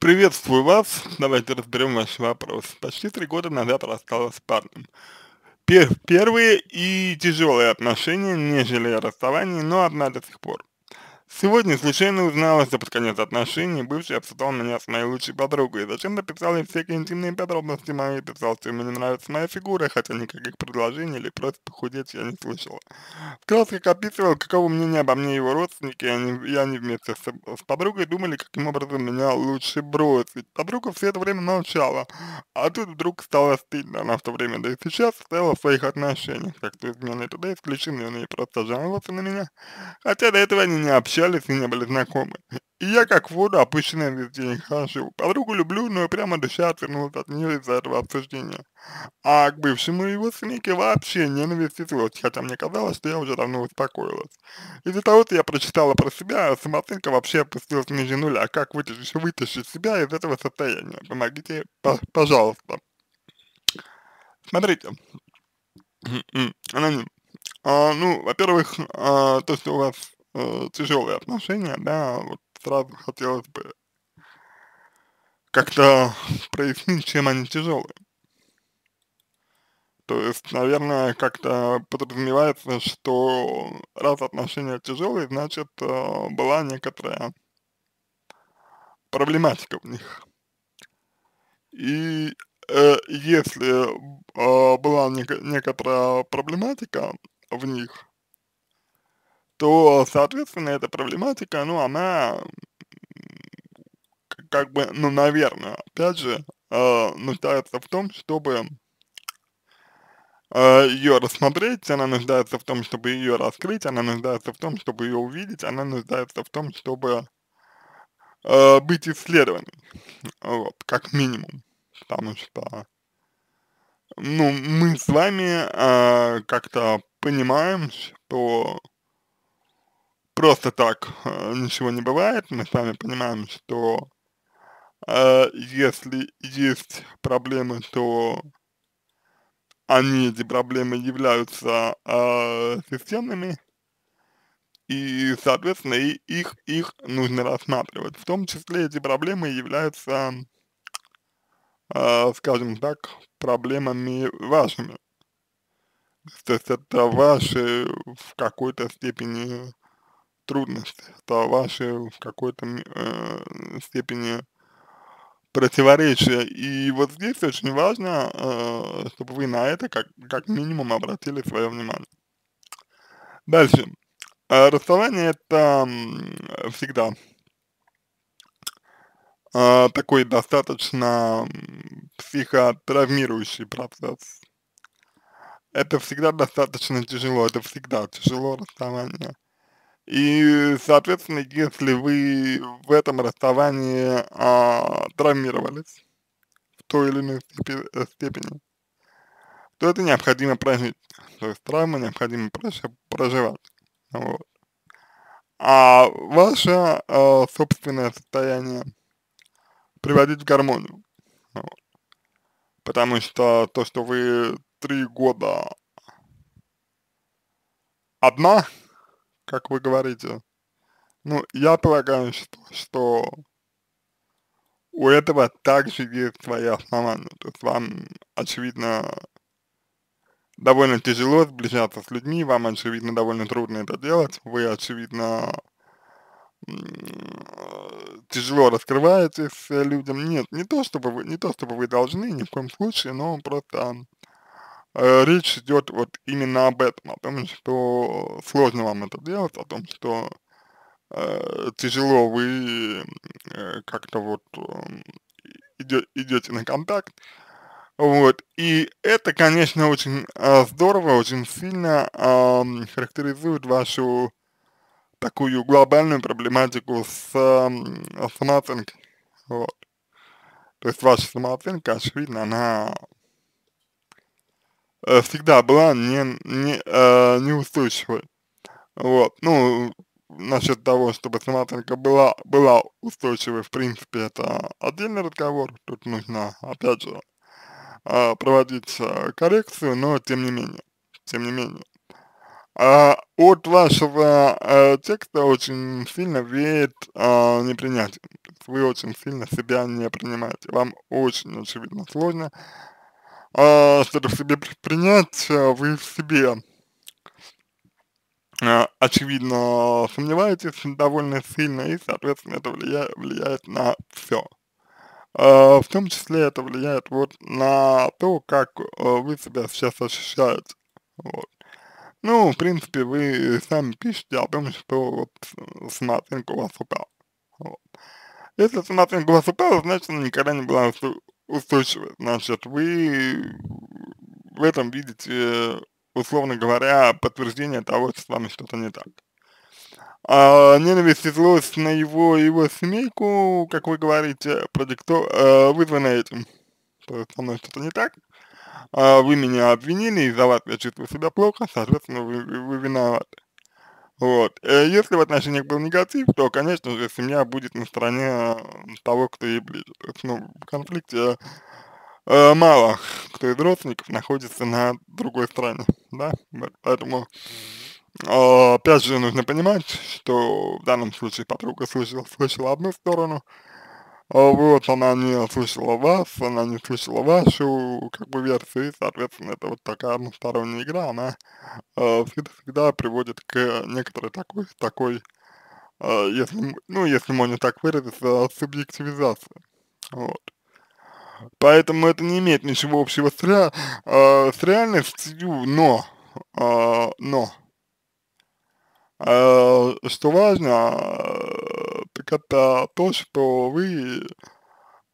Приветствую вас. Давайте разберем ваш вопрос. Почти три года назад рассталась с парнем. первые и тяжелые отношения, нежели расставание, но одна до сих пор. Сегодня случайно узнала, что под конец отношений бывший обсуждал меня с моей лучшей подругой. Зачем написали ей всякие интимные подробности мои, писал, что мне не нравится моя фигура, хотя никаких предложений или просто похудеть я не слышала. В Вкратце описывал, какого мнения обо мне его родственники, и они, и они вместе с, с подругой думали, каким образом меня лучше бросить. Подруга все это время молчала, а тут вдруг стало стыдно. Она в то время, да и сейчас, стояла в своих отношениях. как-то измены туда исключены, они просто жаловаться на меня. Хотя до этого они не общались общались и не были знакомы. И я как в воду опущенная весь день хожу. Подругу люблю, но прямо душа отвернулась от нее из-за этого обсуждения. А к бывшему его сынке вообще ненависть излилась, хотя мне казалось, что я уже давно успокоилась. Из-за того, что я прочитала про себя, самооценка вообще опустилась ниже нуля. А как вытащить, вытащить себя из этого состояния? Помогите, пожалуйста. Смотрите. Аноним. А, ну, во-первых, а, то, что у вас э, тяжелые отношения, да, вот сразу хотелось бы как-то прояснить, чем они тяжелые. То есть, наверное, как-то подразумевается, что раз отношения тяжелые, значит, э, была некоторая проблематика в них. И э, если э, была нек некоторая проблематика в них, то, соответственно, эта проблематика, ну, она как бы, ну, наверное, опять же, э, нуждается в том, чтобы э, ее рассмотреть, она нуждается в том, чтобы ее раскрыть, она нуждается в том, чтобы ее увидеть, она нуждается в том, чтобы э, быть исследованной, вот, как минимум, потому что, ну, мы с вами э, как-то понимаем, что просто так э, ничего не бывает. Мы с вами понимаем, что э, если есть проблемы, то они, эти проблемы, являются э, системными, и, соответственно, и их, их нужно рассматривать. В том числе эти проблемы являются, э, скажем так, проблемами вашими. То есть это ваши в какой-то степени трудности, то ваши в какой-то э, степени противоречия. И вот здесь очень важно, э, чтобы вы на это как, как минимум обратили свое внимание. Дальше. А расставание это всегда э, такой достаточно психотравмирующий процесс. Это всегда достаточно тяжело, это всегда тяжело расставание. И, соответственно, если вы в этом расставании а, травмировались в той или иной э, степени, то это необходимо прожить. То есть травмы необходимо проживать. Вот. А ваше э, собственное состояние приводить в гармонию. Вот. Потому что то, что вы три года одна, как вы говорите. Ну, я полагаю, что, что у этого также есть свои основания. То есть вам, очевидно, довольно тяжело сближаться с людьми, вам, очевидно, довольно трудно это делать, вы, очевидно, тяжело раскрываетесь людям. Нет, не то чтобы вы, не то чтобы вы должны, ни в коем случае, но просто Э, речь идет вот именно об этом, о том, что сложно вам это делать, о том, что э, тяжело вы э, как-то вот э, эм, идете на контакт. Вот, и это, конечно, очень э, здорово, очень сильно э, характеризует вашу такую глобальную проблематику с э, самооценкой, вот. То есть ваша самооценка, очевидно, она Э, всегда была не, не, э, неустойчивой. Вот, ну, насчет того, чтобы самооценка была, была устойчивой, в принципе, это отдельный разговор, тут нужно, опять же, э, проводить э, коррекцию, но тем не менее, тем не менее. А, от вашего а, текста очень сильно веет а, э, непринятие. Вы очень сильно себя не принимаете. Вам очень, очевидно, сложно э, а, что-то в себе предпринять, э, вы в себе э, очевидно сомневаетесь довольно сильно, и, соответственно, это влияет, влияет на все. А, в том числе это влияет вот на то, как э, вы себя сейчас ощущаете. Вот. Ну, в принципе, вы сами пишете о том, что вот э, самооценка у вас упала. Вот. Если самооценка у вас упала, значит она никогда не была устойчивы. Ну, значит, вы в этом видите, условно говоря, подтверждение того, что с вами что-то не так. А, ненависть и злость на его его семейку, как вы говорите, продикто, а, э, вызвана этим. То есть со мной что-то не так. А, вы меня обвинили, из-за вас я чувствую себя плохо, соответственно, вы, вы виноваты. Вот. Э, если в отношениях был негатив, то, конечно же, семья будет на стороне э, того, кто ей ближе. То есть, ну, в конфликте э, мало кто из родственников находится на другой стороне, да, поэтому э, опять же нужно понимать, что в данном случае подруга слышала, слышала одну сторону, а вот она не слышала вас, она не слышала вашу, как бы, версию, и, соответственно, это вот такая односторонняя игра, она э, всегда, всегда приводит к некоторой такой, такой, э, если, ну, если можно так выразиться, субъективизации, вот. Поэтому это не имеет ничего общего с, ре, э, с реальностью, но, э, но, э, что важно, э, рынок это то, что вы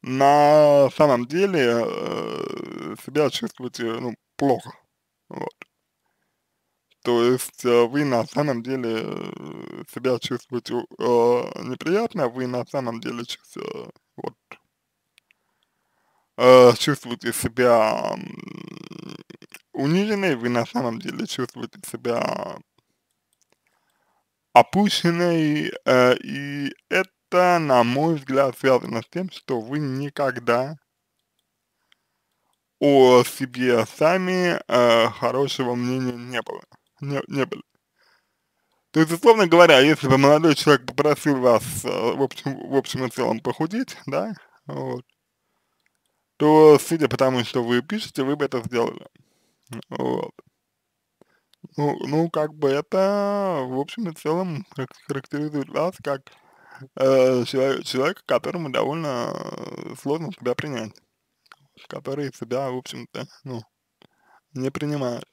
на самом деле э, себя чувствуете ну, плохо. Вот. То есть э, вы на самом деле э, себя чувствуете э, неприятно, вы на самом деле чувствуете, вот, э, чувствуете себя униженной, вы на самом деле чувствуете себя опущенной, э, и это, на мой взгляд, связано с тем, что вы никогда о себе сами э, хорошего мнения не было, не, не было. То есть, условно говоря, если бы молодой человек попросил вас, э, в, общем, в общем и целом, похудеть, да, вот, то, судя по тому, что вы пишете, вы бы это сделали. Вот. Ну, ну, как бы это, в общем и целом, характеризует вас как э, человек, человека, которому довольно э, сложно себя принять, который себя, в общем-то, ну, не принимает.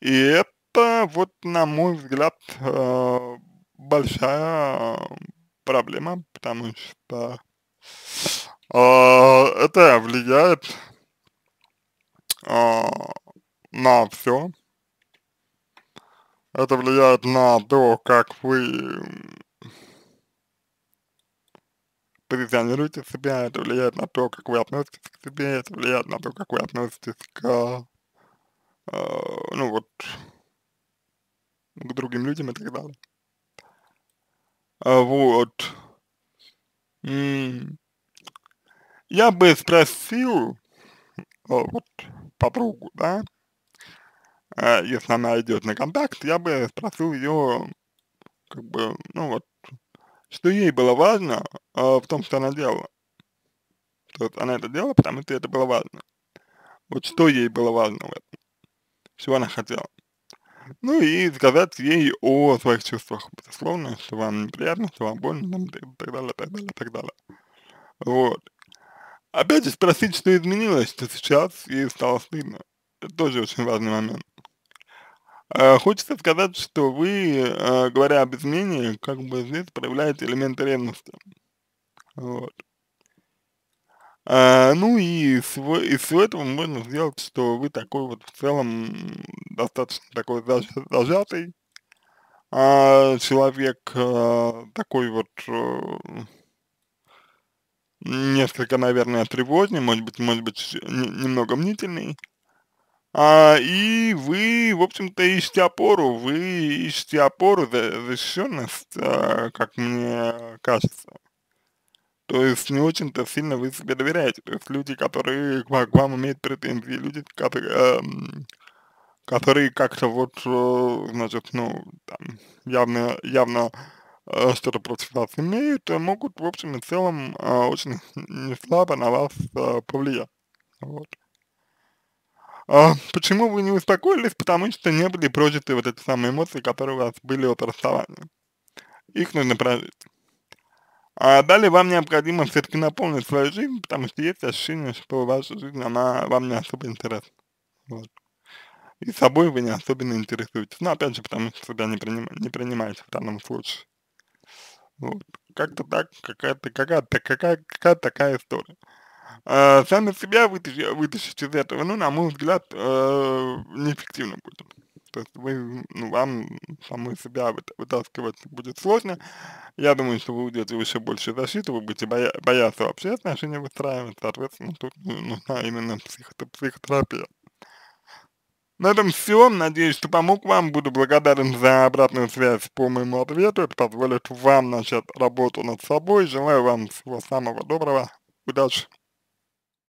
И это, вот, на мой взгляд, э, большая проблема, потому что э, это влияет э, на все, это влияет на то, как вы позиционируете себя, это влияет на то, как вы относитесь к себе, это влияет на то, как вы относитесь к, э, ну вот, к другим людям и так далее. А вот. я бы спросил, э, вот, подругу, да, э, если она идет на контакт, я бы спросил ее, как бы, ну вот, что ей было важно э, в том, что она делала. То есть она это делала, потому что это было важно. Вот что ей было важно в этом, чего она хотела. Ну и сказать ей о своих чувствах, безусловно, что вам неприятно, что вам больно, там, так далее, так далее, так далее. Вот. Опять же спросить, что изменилось, что сейчас ей стало стыдно. Это тоже очень важный момент. А, хочется сказать, что вы, а, говоря об измене, как бы здесь проявляете элемент ревности. Вот. А, ну и из, из всего этого можно сделать, что вы такой вот в целом достаточно такой зажатый а, человек, такой вот э, несколько, наверное, тревожный, может быть, может быть, немного мнительный. А, и вы, в общем-то, ищете опору, вы ищете опору, защищенность, а, как мне кажется. То есть не очень-то сильно вы себе доверяете. То есть люди, которые к вам, к вам имеют претензии, люди, которые, э, эм, которые как-то вот, э, значит, ну, там, явно, явно э, что-то против вас имеют, э, могут, в общем и целом, э, очень слабо на вас э, повлиять. Вот. Э, а, почему вы не успокоились? Потому что не были прожиты вот эти самые эмоции, которые у вас были от расставания. Их нужно прожить. А далее вам необходимо все-таки наполнить свою жизнь, потому что есть ощущение, что ваша жизнь, она вам не особо интересна. Вот. И собой вы не особенно интересуетесь. Но ну, опять же, потому что себя не, приним, не принимаете в данном случае. Вот. Как-то так, какая-то какая -то, какая, -то, какая -то такая история э, сами себя вытащить, вытащить из этого, ну, на мой взгляд, э, неэффективно будет. То есть вы, ну, вам самой себя вытаскивать будет сложно. Я думаю, что вы уйдете еще больше защиты, вы будете боя бояться вообще отношения выстраивать, соответственно, тут нужна именно психо психотерапия. На этом все. Надеюсь, что помог вам. Буду благодарен за обратную связь по моему ответу. Это позволит вам начать работу над собой. Желаю вам всего самого доброго. Удачи!